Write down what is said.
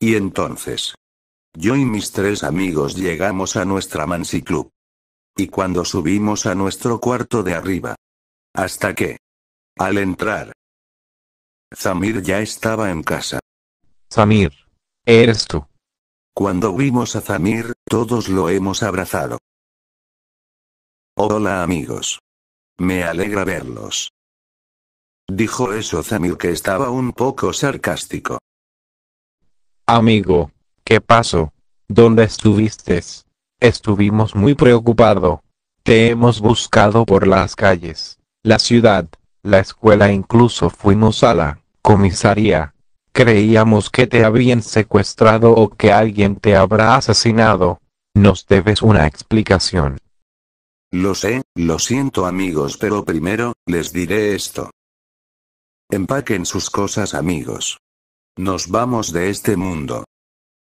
Y entonces. Yo y mis tres amigos llegamos a nuestra Mansi Club. Y cuando subimos a nuestro cuarto de arriba. Hasta que. Al entrar. Zamir ya estaba en casa. Zamir. Eres tú. Cuando vimos a Zamir, todos lo hemos abrazado. Hola amigos. Me alegra verlos. Dijo eso Zamir que estaba un poco sarcástico. Amigo, ¿qué pasó? ¿Dónde estuviste? Estuvimos muy preocupados. Te hemos buscado por las calles, la ciudad, la escuela incluso fuimos a la comisaría. Creíamos que te habían secuestrado o que alguien te habrá asesinado. Nos debes una explicación. Lo sé, lo siento amigos, pero primero, les diré esto. Empaquen sus cosas amigos. Nos vamos de este mundo.